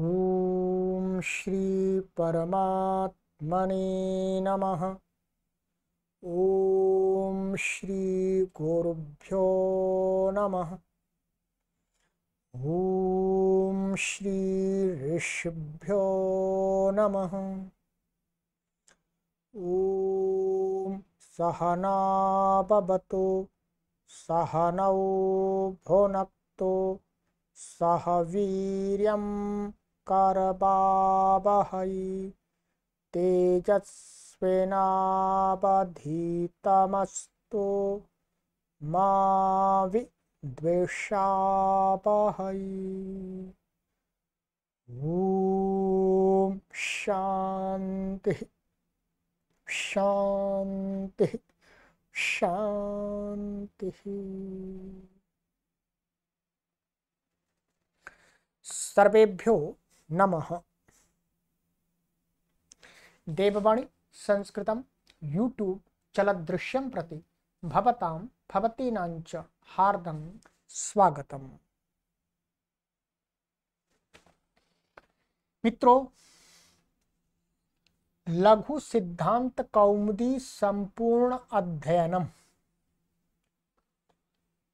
ॐ श्रीपरमात्मने नमः ॐ श्रीगुरुभ्यो नमः ॐ श्रीऋषिभ्यो नमः ॐ सहनाभवतु सहनौ भुनक्तु सह वीर्यम् करवावहै तेजस्विनावधीतमस्तु मा विद्वेषावहै ॐ शान्तिः शान्तिः शान्तिः सर्वेभ्यो नमः देववाणी संस्कृत यूट्यूब चलदृश्यम प्रति भवतां स्वागत हार्दं स्वागतम् मित्रों लघु सिद्धांत कौमुदी संपूर्ण अध्ययनम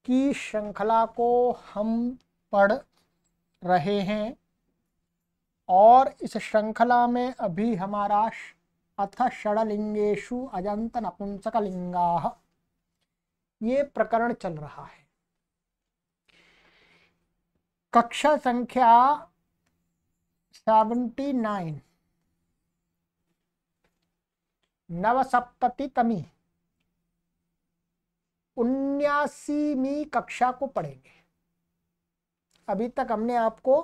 की श्रृंखला को हम पढ़ रहे हैं और इस श्रृंखला में अभी हमारा अथ षड़लिंगेशु अजंत लिंगा ये प्रकरण चल रहा है कक्षा संख्या सेवेंटी नाइन नवसप्तति तमी उन्यासीवी कक्षा को पढ़ेंगे अभी तक हमने आपको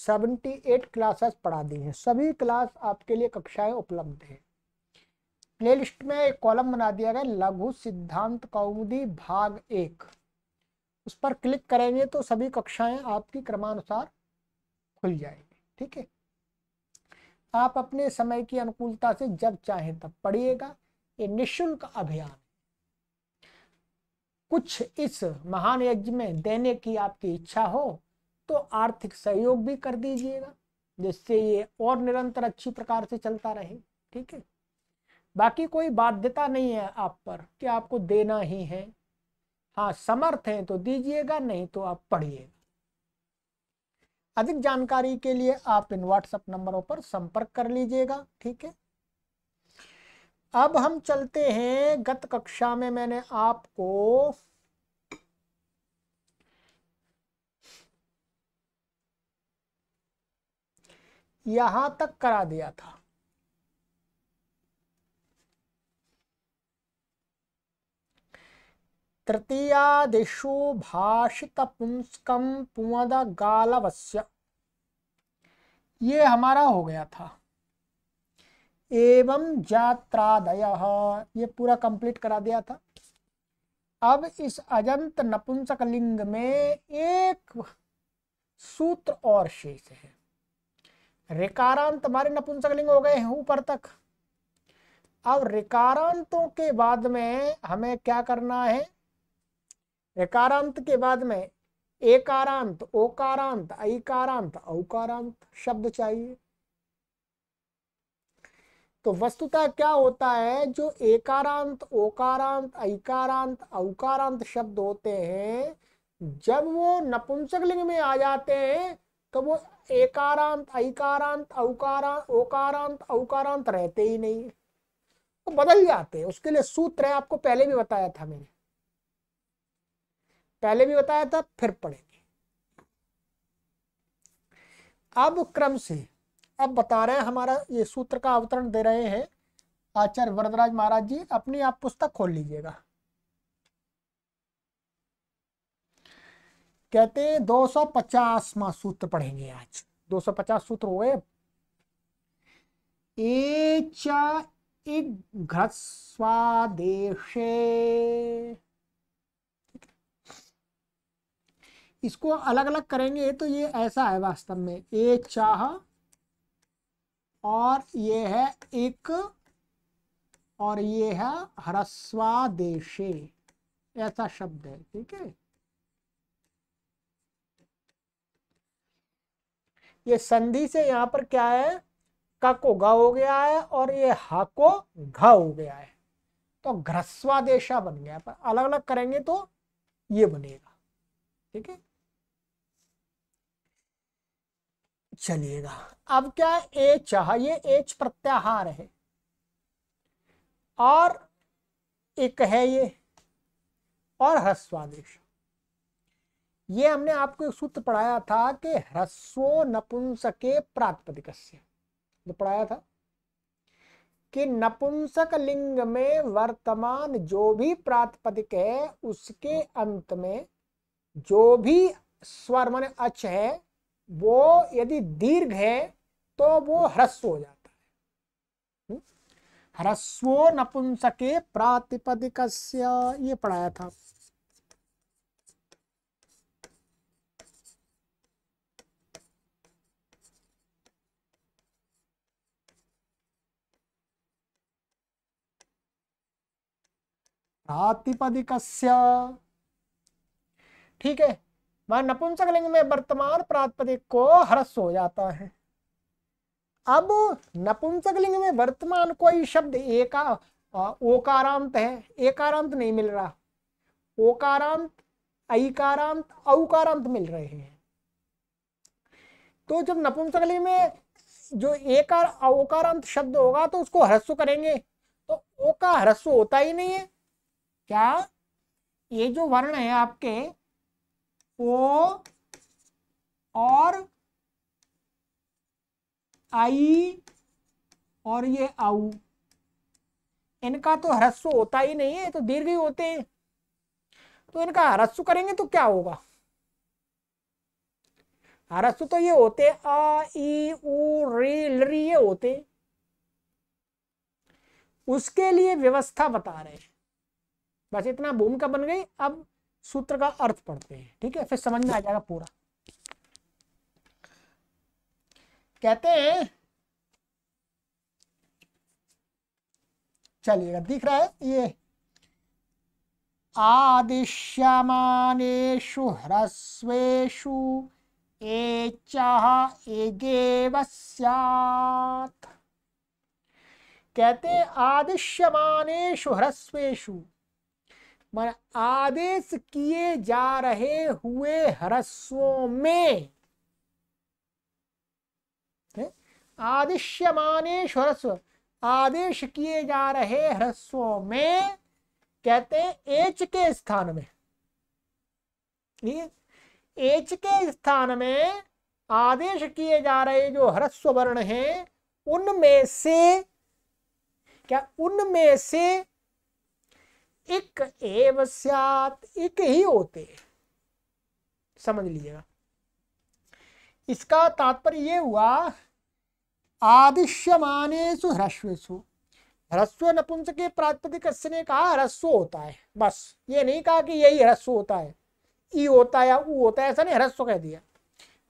सेवेंटी एट क्लासेस पढ़ा दी हैं सभी क्लास आपके लिए कक्षाएं उपलब्ध हैं प्लेलिस्ट में एक कॉलम बना दिया गया लघु सिद्धांत कौमुदी भाग एक उस पर क्लिक करेंगे तो सभी कक्षाएं आपकी क्रमानुसार खुल जाएंगी ठीक है आप अपने समय की अनुकूलता से जब चाहें तब पढ़िएगा ये निशुल्क अभियान कुछ इस महान यज्ञ में देने की आपकी इच्छा हो तो आर्थिक सहयोग भी कर दीजिएगा जिससे ये और निरंतर अच्छी प्रकार से चलता रहे ठीक है बाकी कोई बाध्यता नहीं है आप पर कि आपको देना ही है हाँ समर्थ है तो दीजिएगा नहीं तो आप पढ़िएगा अधिक जानकारी के लिए आप इन व्हाट्सएप नंबरों पर संपर्क कर लीजिएगा ठीक है अब हम चलते हैं गत कक्षा में मैंने आपको यहां तक करा दिया था तृतीयादिषु भाषित पुंस्कम पुमद गालवश्य ये हमारा हो गया था एवं जात्रादय ये पूरा कंप्लीट करा दिया था अब इस अजंत नपुंसक लिंग में एक सूत्र और शेष है रिकारांत हमारे नपुंसकलिंग हो गए हैं ऊपर तक अब रिकारांतों के बाद में हमें क्या करना है रिकारांत के बाद में एकारांत ओकारांत ऐकारांत औकारांत शब्द चाहिए तो वस्तुतः क्या होता है जो एकारांत ओकारांत ऐकारांत औकारांत शब्द होते हैं जब वो नपुंसक लिंग में आ जाते हैं तो वो एकारांत अकारांत अवकारांत ओकारांत अवकारांत रहते ही नहीं है तो बदल जाते हैं उसके लिए सूत्र है आपको पहले भी बताया था मैंने पहले भी बताया था फिर पढ़ेंगे अब क्रम से अब बता रहे हैं हमारा ये सूत्र का अवतरण दे रहे हैं आचार्य वरदराज महाराज जी अपनी आप पुस्तक खोल लीजिएगा कहते हैं दो मां सूत्र पढ़ेंगे आज 250 सूत्र हो गए स्वादेशे इसको अलग अलग करेंगे तो ये ऐसा है वास्तव में ए चाह और ये है एक और ये है ह्रस्वादेशे ऐसा शब्द है ठीक है ये संधि से यहाँ पर क्या है को घ हो गया है और ये ह को घ हो गया है तो घ्रस्वादेशा बन गया पर अलग अलग करेंगे तो ये बनेगा ठीक है चलिएगा अब क्या एच ये एच प्रत्याहार है और एक है ये और ह्रस्वादेश ये हमने आपको एक सूत्र पढ़ाया था कि ह्रस्वो नपुंसके प्रातपदिक तो पढ़ाया था कि नपुंसक लिंग में वर्तमान जो भी प्रातपदिक है उसके अंत में जो भी स्वर मान अच है वो यदि दीर्घ है तो वो ह्रस्व हो जाता है ह्रस्वो नपुंसके प्रातिपदिक ये पढ़ाया था प्रातिपदिक ठीक है वह नपुंसक लिंग में वर्तमान प्रातिपदिक को हरस हो जाता है अब नपुंसक लिंग में वर्तमान कोई शब्द एका ओकारांत है एकारांत नहीं मिल रहा ओकारांत अकारांत औकारांत मिल रहे हैं तो जब नपुंसक लिंग में जो एकार ओकारांत शब्द होगा तो उसको ह्रस्व करेंगे तो ओ का ह्रस्व होता ही नहीं है क्या ये जो वर्ण है आपके ओ और आई और ये आऊ इनका तो ह्रस्व होता ही नहीं है तो दीर्घ ही होते हैं तो इनका ह्रस्व करेंगे तो क्या होगा ह्रस्व तो ये होते आ ई ऊ रे लरी ये होते उसके लिए व्यवस्था बता रहे हैं बस इतना भूमिका बन गई अब सूत्र का अर्थ पढ़ते हैं ठीक है फिर समझ में आ जाएगा पूरा कहते हैं चलिएगा दिख रहा है ये आदिश्यमानेषु ह्रस्वेषु ए एगेव स्यात् कहते आदिश्यमानु ह्रस्वेशु मान आदेश किए जा रहे हुए ह्रस्वों में आदिश्यमानेश ह्रस्व आदेश किए जा रहे ह्रस्वों में कहते हैं एच के स्थान में एच के स्थान में आदेश किए जा रहे जो ह्रस्व वर्ण हैं उनमें से क्या उनमें से एक एव सियात एक ही होते समझ लीजिएगा इसका तात्पर्य ये हुआ आदिश्यमानेशु ह्रस्वेशु ह्रस्व नपुंस के प्रातिपदिक ने कहा ह्रस्व होता है बस ये नहीं कहा कि यही ह्रस्व होता है ई होता है या ऊ होता है ऐसा नहीं ह्रस्व कह दिया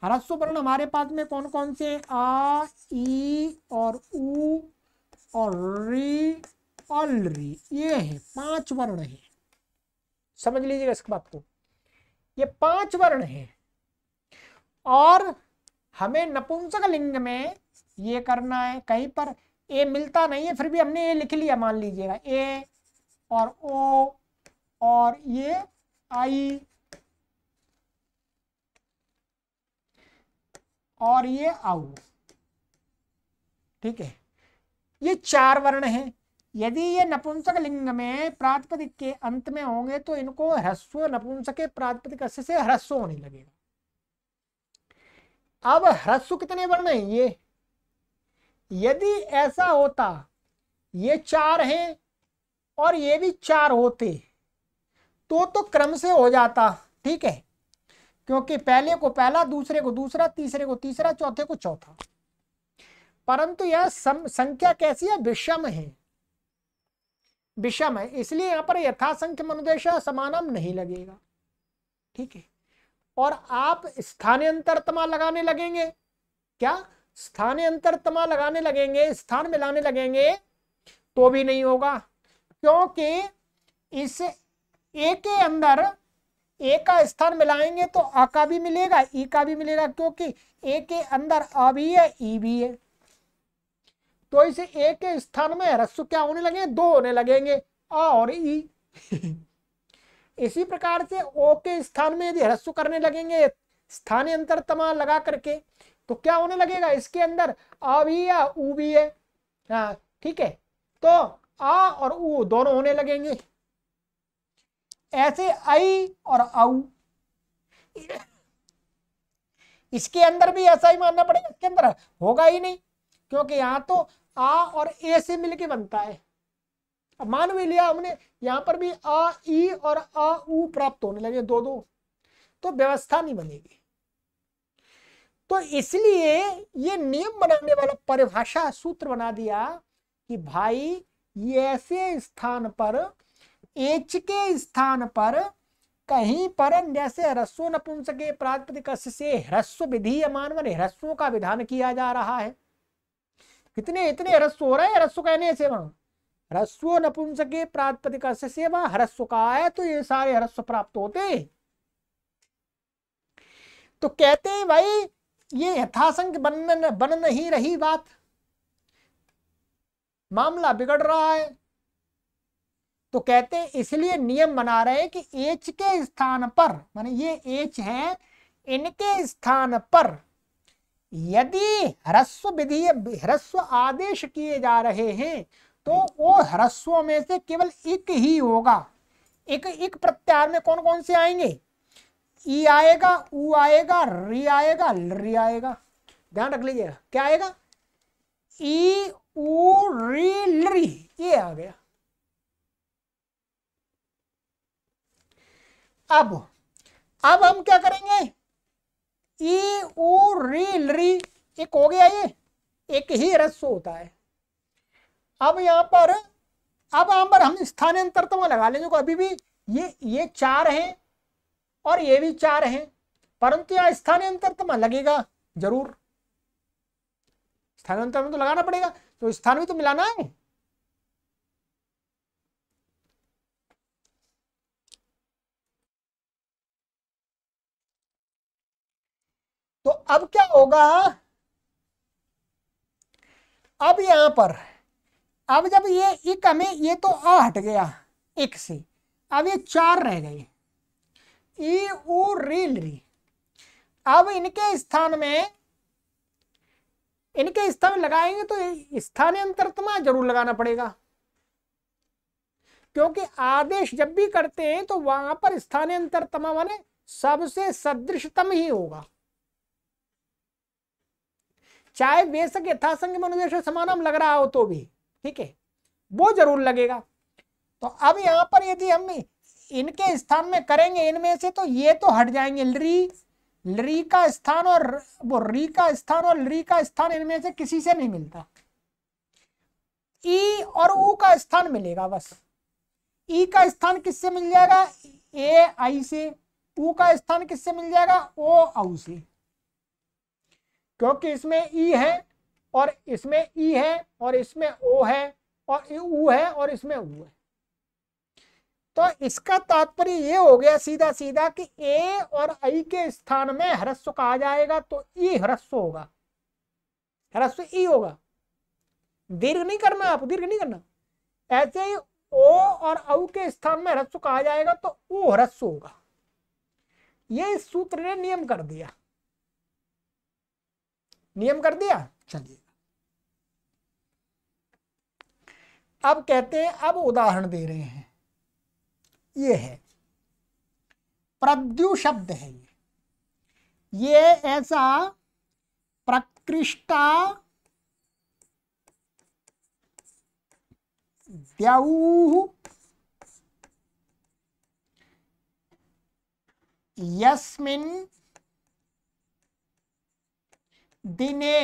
ह्रस्व वर्ण हमारे पास में कौन कौन से आ ई और ऊ और री ऑलरी ये है पांच वर्ण है समझ लीजिएगा इस बात को ये पांच वर्ण है और हमें नपुंसक लिंग में ये करना है कहीं पर ए मिलता नहीं है फिर भी हमने ये लिख लिया मान लीजिएगा ए और ओ और ये आई और ये आउ ठीक है ये चार वर्ण हैं यदि ये नपुंसक लिंग में प्रातिपदिक के अंत में होंगे तो इनको ह्रस्व नपुंसक प्रातिपदिक से ह्रस्व होने लगेगा अब ह्रस्व कितने वर्ण हैं ये यदि ऐसा होता ये चार हैं और ये भी चार होते तो तो क्रम से हो जाता ठीक है क्योंकि पहले को पहला दूसरे को दूसरा तीसरे को तीसरा चौथे को चौथा परंतु यह संख्या कैसी है विषम है विषम है इसलिए यहाँ पर यथासंख्य मनुदेश समानम नहीं लगेगा ठीक है और आप स्थानीय अंतरतमा लगाने लगेंगे क्या स्थानीय अंतरतमा लगाने लगेंगे स्थान मिलाने लगेंगे तो भी नहीं होगा क्योंकि इस ए के अंदर ए का स्थान मिलाएंगे तो अ का भी मिलेगा ई का भी मिलेगा क्योंकि ए के अंदर अ भी है ई भी है तो इसे ए के स्थान में ह्रस्व क्या होने लगे दो होने लगेंगे आ और ई इसी प्रकार से ओ के स्थान में यदि ह्रस्व करने लगेंगे अंतर तमा लगा करके तो क्या होने लगेगा इसके अंदर अभी या ऊ भी है हाँ, ठीक है तो आ और ऊ दोनों होने लगेंगे ऐसे आई और आऊ इसके अंदर भी ऐसा ही मानना पड़ेगा इसके अंदर होगा ही नहीं क्योंकि यहां तो आ और ए से मिलके बनता है अब मान भी लिया हमने यहाँ पर भी आ ई और आ उ प्राप्त होने लगे दो दो तो व्यवस्था नहीं बनेगी तो इसलिए ये नियम बनाने वाला परिभाषा सूत्र बना दिया कि भाई ये ऐसे स्थान पर एच के स्थान पर कहीं पर जैसे ह्रस्व नपुंसके प्रातिपदिक से ह्रस्व विधि मानव ह्रस्वों का विधान किया जा रहा है कितने इतने हरस्व हो रहे हैं हरस्व कहने है हरस्व ह्रस्व नपुंसके प्रातपदिक से सेवा हरस्व का है तो ये सारे हरस्व प्राप्त होते तो कहते हैं भाई ये यथासंख्य बन बन नहीं रही बात मामला बिगड़ रहा है तो कहते हैं इसलिए नियम बना रहे हैं कि एच के स्थान पर माने ये एच है इनके स्थान पर यदि ह्रस्व विधि ह्रस्व आदेश किए जा रहे हैं तो वो ह्रस्वों में से केवल एक ही होगा एक एक प्रत्याहार में कौन कौन से आएंगे ई आएगा ऊ आएगा री आएगा री आएगा ध्यान रख लीजिएगा क्या आएगा ई उ री ली ये आ गया अब अब हम क्या करेंगे ई ऊ री लरी एक हो गया ये एक ही रस्व होता है अब यहाँ पर अब यहाँ पर हम स्थानांतर तो लगा लें देखो अभी भी ये ये चार हैं और ये भी चार हैं परंतु यहाँ स्थानांतर तो लगेगा जरूर स्थानांतर में तो लगाना पड़ेगा तो स्थान भी तो मिलाना है अब क्या होगा अब यहां पर अब जब ये इक हमें ये तो अ हट गया एक से अब ये चार रह गए ई ऊ रील री अब इनके स्थान में इनके स्थान में लगाएंगे तो स्थानीय अंतरतमा जरूर लगाना पड़ेगा क्योंकि आदेश जब भी करते हैं तो वहां पर स्थानीय अंतरतमा माने सबसे सदृशतम ही होगा चाहे बेशक यथासंग मनुदेश समान लग रहा हो तो भी ठीक है वो जरूर लगेगा तो अब यहाँ पर यदि हम इनके स्थान में करेंगे इनमें से तो ये तो हट जाएंगे लरी लरी का स्थान और वो री का स्थान और लरी का स्थान इनमें से किसी से नहीं मिलता ई और ऊ का स्थान मिलेगा बस ई का स्थान किससे मिल जाएगा ए आई से ऊ का स्थान किससे मिल जाएगा ओ आउ से क्योंकि इसमें ई है और इसमें ई है और इसमें ओ है और उ है और इसमें ऊ है तो इसका तात्पर्य ये हो गया सीधा सीधा कि ए और आई के स्थान में ह्रस्व कहा जाएगा तो ई ह्रस्व होगा ह्रस्व ई होगा दीर्घ नहीं करना आप दीर्घ नहीं करना ऐसे ही ओ और औ के स्थान में ह्रस्व कहा जाएगा तो ऊ ह्रस्व होगा ये इस सूत्र ने नियम कर दिया नियम कर दिया चलिए अब कहते हैं अब उदाहरण दे रहे हैं ये है प्रद्यु शब्द है ये ये ऐसा प्रकृष्टा द्यऊ यस्मिन दिने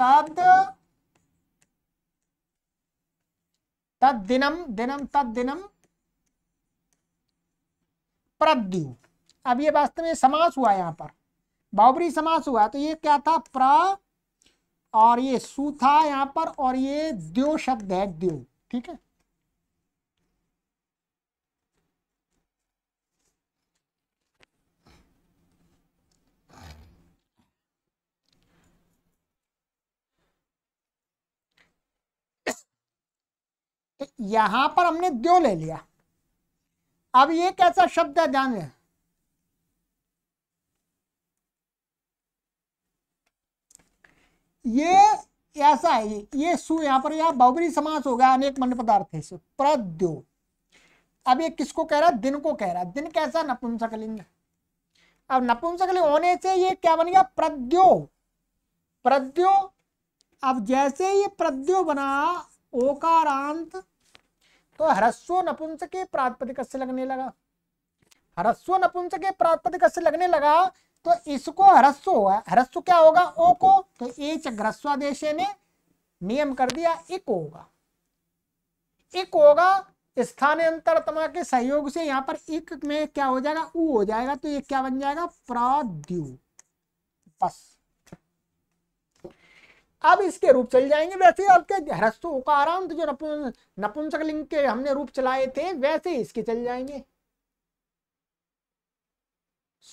तद तद दिनम तद दिनम प्रद्यु अब ये वास्तव में समास हुआ यहां पर बाबरी समास हुआ तो ये क्या था प्र और ये सु था यहां पर और ये द्यो शब्द है द्यो ठीक है तो यहां पर हमने द्यो ले लिया अब ये कैसा शब्द है ध्यान में ये ऐसा है ये सु यहां पर यहाँ बहुबरी समास हो गया अनेक मन पदार्थ है प्रद्यो अब ये किसको कह रहा है दिन को कह रहा है दिन कैसा नपुंसकलिंग अब नपुंसकलिंग होने से ये क्या बन गया प्रद्यो प्रद्यो अब जैसे ये प्रद्यो बना ओकारांत तो ह्रस्व के प्रातपदिक से लगने लगा ह्रस्व के प्रातपदिक से लगने लगा तो इसको ह्रस्व हुआ ह्रस्व क्या होगा ओ को तो एच ह्रस्वादेश ने नियम कर दिया एक होगा एक होगा स्थान स्थानांतरतमा के सहयोग से यहां पर एक में क्या हो जाएगा ऊ हो जाएगा तो ये क्या बन जाएगा प्राद्यु बस अब इसके रूप चल जाएंगे वैसे आपके ह्रस्व उकारांत तो जो नपुंसक लिंग के हमने रूप चलाए थे वैसे इसके चल जाएंगे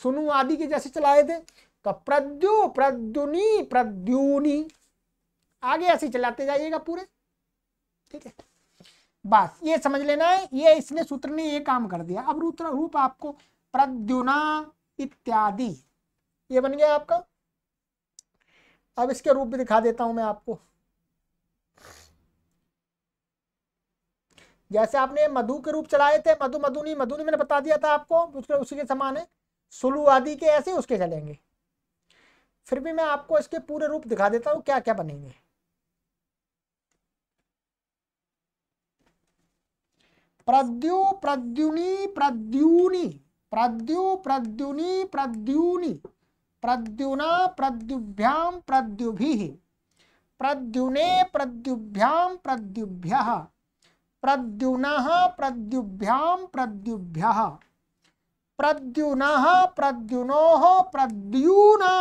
सुनु आदि के जैसे चलाए थे तो प्रद्यु प्रद्युनी प्रद्युनी आगे ऐसे चलाते जाइएगा पूरे ठीक है बस ये समझ लेना है ये इसने सूत्र ने ये काम कर दिया अब रूत्र रूप आपको प्रद्युना इत्यादि ये बन गया आपका अब इसके रूप भी दिखा देता हूं मैं आपको जैसे आपने मधु के रूप चलाए थे मधु मधुनी मधुनी मैंने बता दिया था आपको उसके उसी के समान है सुलु आदि के ऐसे उसके चलेंगे फिर भी मैं आपको इसके पूरे रूप दिखा देता हूं क्या क्या बनेंगे प्रद्यु प्रद्युनी प्रद्युनी प्रद्यु प्रद्युनी प्रद्युनी प्रद्युना प्रद्युभ्याम प्रद्युभि प्रद्युने प्रद्युभ्याम प्रद्युभ्य प्रद्युन प्रद्युभ्याम प्रद्युभ्य प्रद्युन प्रद्युनो प्रद्यूना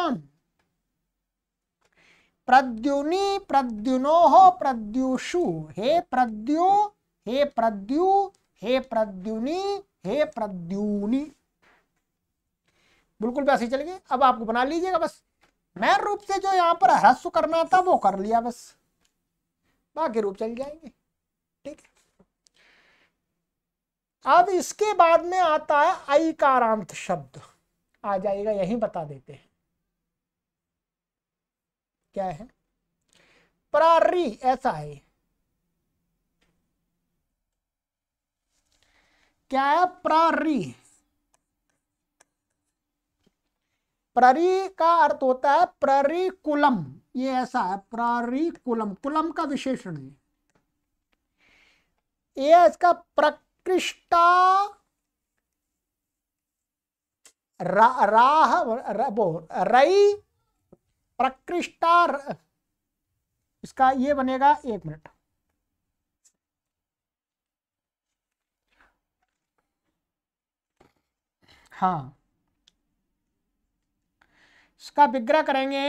प्रद्युनि प्रद्युनो प्रद्युषु हे प्रद्यु हे प्रद्यु हे प्रद्युनि हे प्रद्यूनि बिल्कुल वैसे ही चले गए अब आपको बना लीजिएगा बस मैन रूप से जो यहाँ पर ह्रस्व करना था वो कर लिया बस बाकी रूप चल जाएंगे ठीक है अब इसके बाद में आता है अकारांत शब्द आ जाएगा यही बता देते हैं क्या है प्रारी ऐसा है क्या है प्रारी प्ररी का अर्थ होता है प्ररिकुलम ये ऐसा है प्ररिकुलम कुलम का विशेषण है ये इसका प्रकृष्टा रा, राह रा, वो रई प्रकृष्टा इसका ये बनेगा एक मिनट हाँ उसका विग्रह करेंगे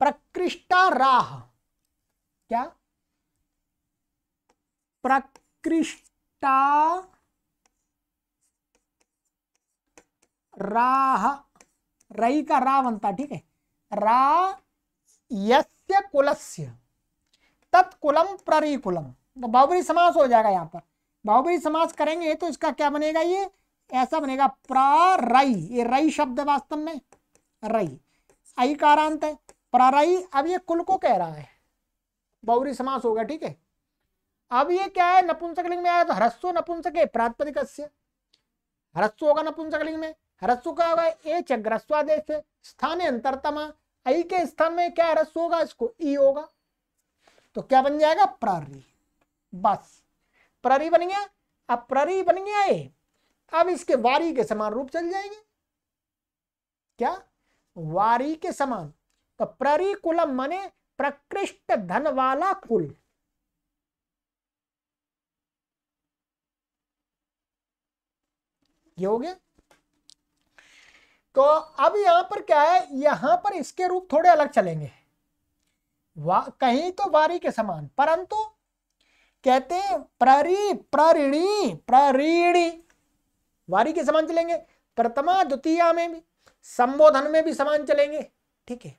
प्रकृष्टा राह क्या प्रकृष्टा राह रई का राह बनता ठीक है रा यस्य कुलस्य तत्कुलम कुलम तो बाहुबली समास हो जाएगा यहां पर बाहुबली समास करेंगे तो इसका क्या बनेगा ये ऐसा बनेगा प्रारई ये रई शब्द है वास्तव में रई आई कारांत है प्रारई अब ये कुल को कह रहा है बौरी समास हो गया ठीक है अब ये क्या है नपुंसक लिंग में आया तो हरस्व नपुंसक है प्रातपदिक हरस्व होगा नपुंसक लिंग में हरस्व का होगा ए चग्रस्वादेश स्थान अंतरतमा आई के स्थान में क्या हरस्व होगा इसको ई होगा तो क्या बन जाएगा प्रारी बस प्ररी बन गया अब प्ररी बन गया ये अब इसके वारी के समान रूप चल जाएंगे क्या वारी के समान तो प्ररी कुलम प्रकृष्ट धन वाला कुल ये हो गया तो अब यहां पर क्या है यहां पर इसके रूप थोड़े अलग चलेंगे कहीं तो वारी के समान परंतु कहते हैं प्ररी प्ररिणी प्ररीणी वारी के समान चलेंगे प्रथमा द्वितीय में भी संबोधन में भी समान चलेंगे ठीक है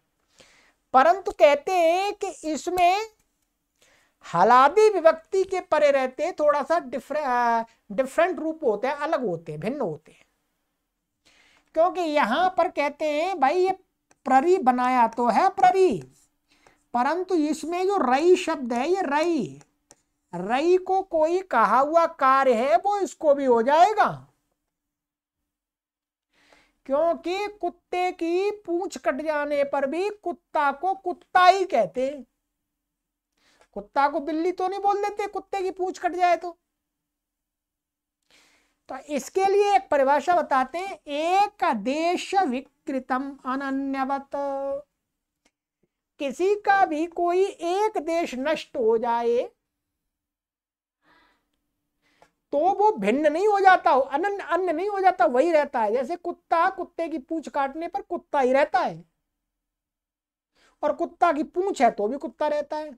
परंतु कहते हैं कि इसमें हलादी विभक्ति के परे रहते थोड़ा सा डिफरेंट डिफरेंट रूप होते हैं अलग होते हैं भिन्न होते हैं क्योंकि यहां पर कहते हैं भाई ये प्ररी बनाया तो है प्ररी परंतु इसमें जो रई शब्द है ये रई रई को कोई कहा हुआ कार्य है वो इसको भी हो जाएगा क्योंकि कुत्ते की पूंछ कट जाने पर भी कुत्ता को कुत्ता ही कहते कुत्ता को बिल्ली तो नहीं बोल देते कुत्ते की पूंछ कट जाए तो तो इसके लिए एक परिभाषा बताते हैं एक देश विकृतम अनन्यवत किसी का भी कोई एक देश नष्ट हो जाए तो वो भिन्न नहीं हो जाता हो अन्य अन्य नहीं हो जाता वही रहता है जैसे कुत्ता कुत्ते की पूछ काटने पर कुत्ता ही रहता है और कुत्ता की पूछ है तो भी कुत्ता रहता है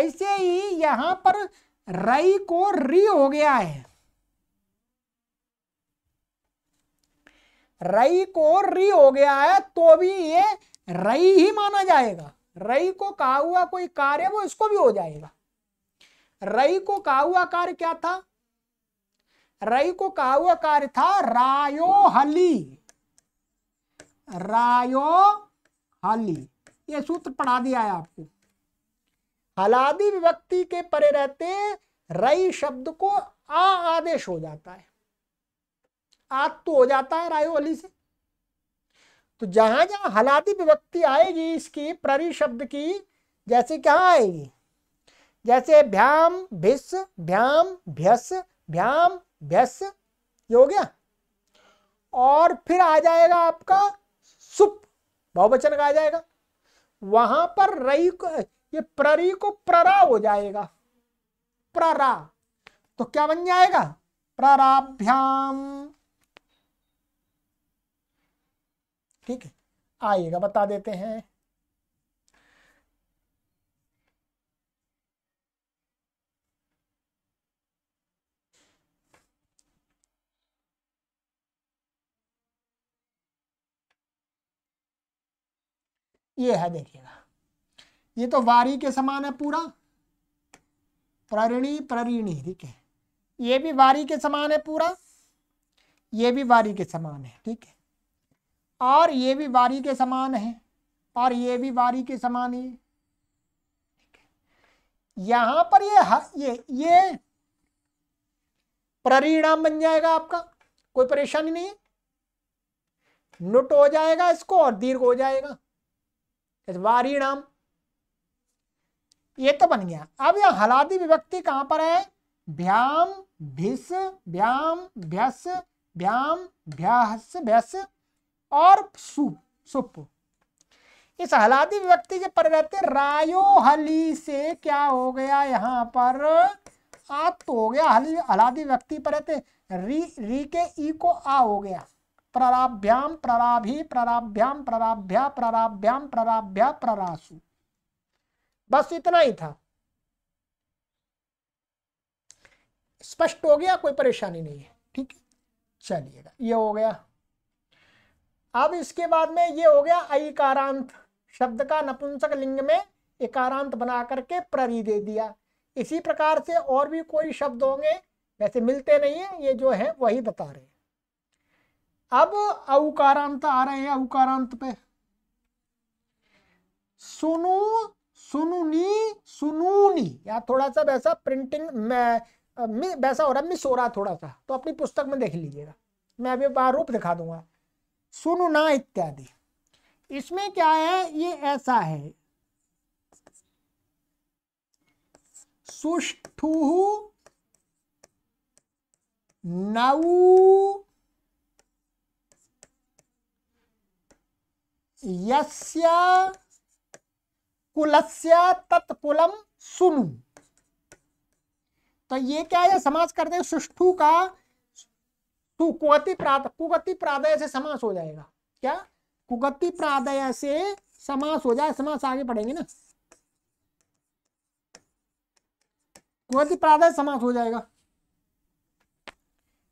ऐसे ही यहां पर रई को री हो गया है रई को री हो गया है तो भी ये रई ही माना जाएगा रई को कहा हुआ कोई कार्य वो इसको भी हो जाएगा रई को कहा हुआ कार्य क्या था रई को कहा हुआ कार्य था रायो हली रायो हली यह सूत्र पढ़ा दिया है आपको हलादी विभक्ति के परे रहते रई शब्द को आ आदेश हो जाता है आत तो हो जाता है रायो हली से तो जहां जहां हलादी विभक्ति आएगी इसकी प्ररी शब्द की जैसे कहाँ आएगी जैसे भ्याम भिस भ्याम भ्यस भ्याम भ्यस्य ये हो गया और फिर आ जाएगा आपका सुप बहुवचन का आ जाएगा वहां पर रई को ये प्ररी को प्ररा हो जाएगा प्ररा तो क्या बन जाएगा प्रराभ्याम ठीक है आइएगा बता देते हैं ये है देखिएगा ये तो वारी के समान है पूरा प्रणी प्रणी ठीक है ये भी वारी के समान है पूरा ये भी वारी के समान है ठीक है और ये भी वारी के समान है और ये भी वारी के समान है यहां पर ये ये ये प्ररिणाम बन जाएगा आपका कोई परेशानी नहीं है नुट हो जाएगा इसको और दीर्घ हो जाएगा जैसे ये तो बन गया अब यह हलादी विभक्ति कहां पर है भ्याम भिस भ्याम भ्यस भ्याम भ्यास भ्यस और सुप सुप इस हलादी विभक्ति के पर रहते रायो हली से क्या हो गया यहाँ पर आ तो हो गया हली हलादी विभक्ति पर रहते री री के ई को आ हो गया प्रराभ्याम प्रराभि प्रराभ्याम प्रराभ्या प्रराभ्याम प्रराभ्या प्ररासु बस इतना ही था स्पष्ट हो गया कोई परेशानी नहीं है ठीक है चलिएगा ये हो गया अब इसके बाद में ये हो गया अकारांत शब्द का नपुंसक लिंग में एकारांत बना करके प्ररी दे दिया इसी प्रकार से और भी कोई शब्द होंगे वैसे मिलते नहीं है ये जो है वही बता रहे हैं अब अवकारांत आ रहे हैं अवकारांत पे सुनु सुनुनी सुनूनी या थोड़ा सा वैसा प्रिंटिंग मैं वैसा हो रहा मिस हो रहा थोड़ा सा तो अपनी पुस्तक में देख लीजिएगा मैं अभी रूप दिखा दूंगा सुनुना इत्यादि इसमें क्या है ये ऐसा है सुष्ठु नऊ कुलस्य तत्कुलम सुनु तो ये क्या है समाज करते सुष्ठु का कुगति प्राद कुगति प्रादय से समास हो जाएगा क्या कुगति प्रादय से समास हो जाए समास आगे पढ़ेंगे ना कुगति प्रादय समास हो जाएगा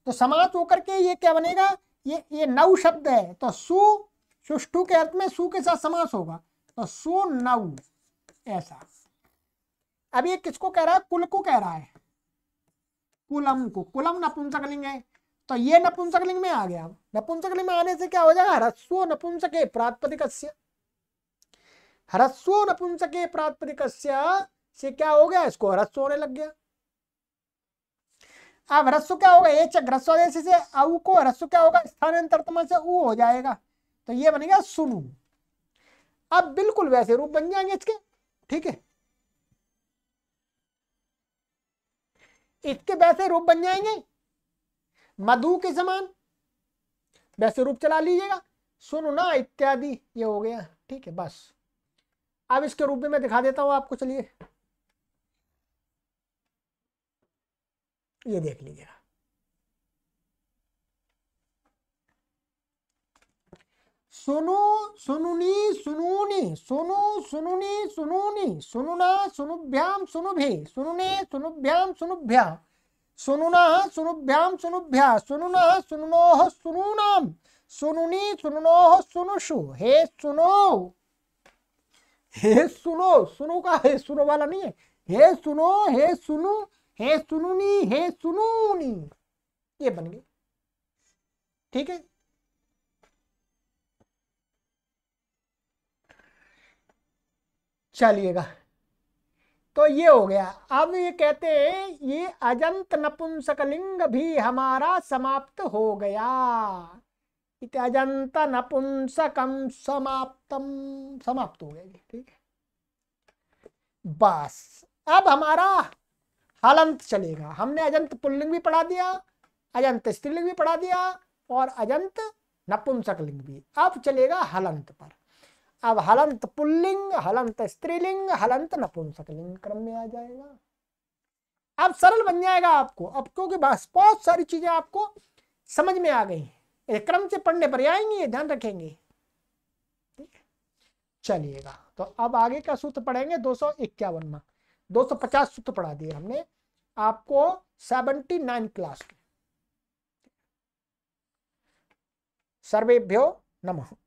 तो समास होकर के ये क्या बनेगा ये ये नव शब्द है तो सु सुष्टु के अर्थ में सु के साथ समास होगा तो सु नऊ ऐसा अब ये किसको कह रहा है कुल को कह रहा है कुलम को कुलम नपुंसकलिंग है तो ये नपुंसकलिंग में आ गया नपुंसकलिंग में आने से क्या हो जाएगा ह्रस्व नपुंसके प्रातपदिक ह्रस्व नपुंसके प्रातपदिक से क्या हो गया इसको ह्रस्व होने लग गया अब ह्रस्व क्या होगा एक चक से अव को ह्रस्व क्या होगा स्थानांतरतमा से ऊ हो जाएगा तो ये बनेगा सुनु अब बिल्कुल वैसे रूप बन जाएंगे इसके ठीक है इसके वैसे रूप बन जाएंगे मधु के समान वैसे रूप चला लीजिएगा सुनो ना इत्यादि ये हो गया ठीक है बस अब इसके रूप में मैं दिखा देता हूं आपको चलिए ये देख लीजिएगा सुनु सुनुनी सुनूनी सुनु सुनुनी सुनूनी सुनुना सुनुभ्याम सुनुभे सुनुने सुनुभ्याम सुनुभ्या सुनुना सुनुभ्याम सुनुभ्या सुनुना सुनुनोह सुनूनाम सुनुनी सुनुनोह सुनुषु हे सुनो हे सुनो सुनो का हे सुनो वाला नहीं है हे सुनो हे सुनु हे सुनुनी हे सुनूनी ये बन गए ठीक है चलिएगा तो ये हो गया अब ये कहते हैं ये अजंत नपुंसकलिंग भी हमारा समाप्त हो गया इत अजंत नपुंसकम समाप्तम समाप्त हो गया ठीक है बस अब हमारा हलंत चलेगा हमने अजंत पुल्लिंग भी पढ़ा दिया अजंत स्त्रीलिंग भी पढ़ा दिया और अजंत नपुंसकलिंग भी अब चलेगा हलंत पर अब हलंत पुल्लिंग हलंत स्त्रीलिंग हलंत नपुंसकलिंग क्रम में आ जाएगा अब सरल बन जाएगा आपको अब क्योंकि बहुत सारी चीजें आपको समझ में आ गई ये क्रम से पढ़ने पर आएंगी ये ध्यान रखेंगे चलिएगा तो अब आगे का सूत्र पढ़ेंगे दो सौ इक्यावन में दो सौ पचास सूत्र पढ़ा दिए हमने आपको सेवेंटी नाइन क्लास में सर्वेभ्यो नमः